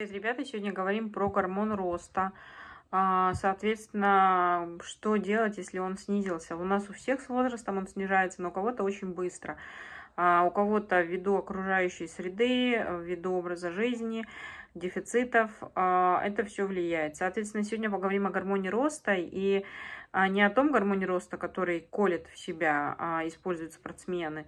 Ребята, сегодня говорим про гормон роста. А, соответственно, что делать, если он снизился? У нас у всех с возрастом он снижается, но у кого-то очень быстро. А, у кого-то ввиду окружающей среды, э, ввиду образа жизни, дефицитов. А, это все влияет. Соответственно, сегодня поговорим о гормоне роста и а, не о том гормоне роста, который колет в себя, а, используют спортсмены.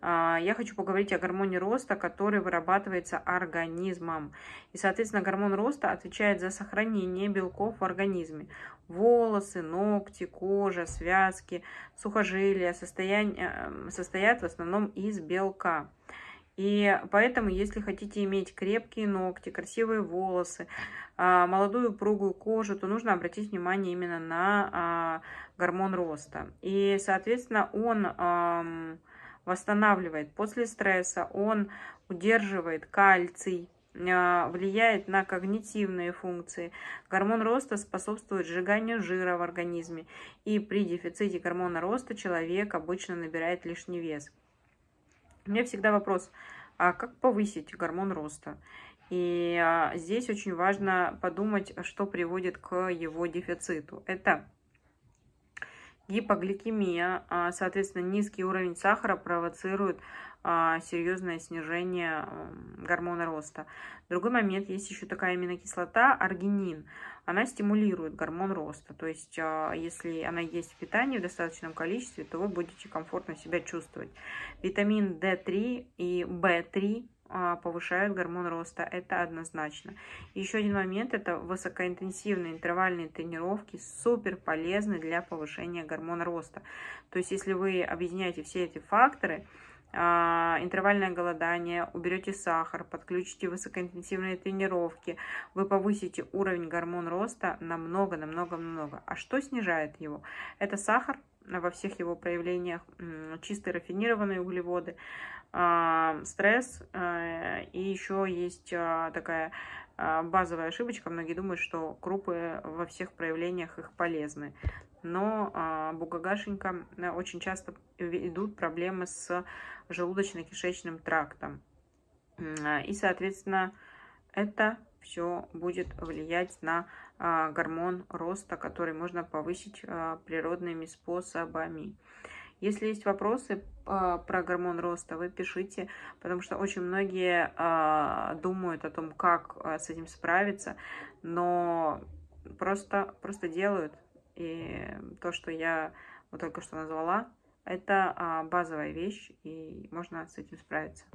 Я хочу поговорить о гормоне роста, который вырабатывается организмом. И, соответственно, гормон роста отвечает за сохранение белков в организме. Волосы, ногти, кожа, связки, сухожилия состояние, э, состоят в основном из белка. И поэтому, если хотите иметь крепкие ногти, красивые волосы, а, молодую пругую кожу, то нужно обратить внимание именно на а, гормон роста. И, соответственно, он восстанавливает после стресса, он удерживает кальций, а, влияет на когнитивные функции. Гормон роста способствует сжиганию жира в организме. И при дефиците гормона роста человек обычно набирает лишний вес. У меня всегда вопрос, а как повысить гормон роста. И а, здесь очень важно подумать, что приводит к его дефициту. Это гипогликемия, а, соответственно, низкий уровень сахара провоцирует а, серьезное снижение гормона роста. Другой момент, есть еще такая аминокислота, аргинин. Она стимулирует гормон роста. То есть, а, если она есть в питании в достаточном количестве, то вы будете комфортно себя чувствовать. Витамин D3 и B3 а, повышают гормон роста, это однозначно. Еще один момент, это высокоинтенсивные интервальные тренировки, супер полезны для повышения гормона роста. То есть, если вы объединяете все эти факторы, а, интервальное голодание, уберете сахар, подключите высокоинтенсивные тренировки, вы повысите уровень гормон роста намного намного намного. А что снижает его? Это сахар, во всех его проявлениях, чистые рафинированные углеводы, а, стресс э, и еще есть а, такая а, базовая ошибочка. Многие думают, что крупы во всех проявлениях их полезны. Но бугагашенька э, очень часто идут проблемы с желудочно-кишечным трактом. Э, и, соответственно, это все будет влиять на а, гормон роста, который можно повысить а, природными способами. Если есть вопросы а, про гормон роста, вы пишите, потому что очень многие думают о том, как с этим справиться, но просто, просто делают. И то, что я вот только что назвала, это базовая вещь, и можно с этим справиться.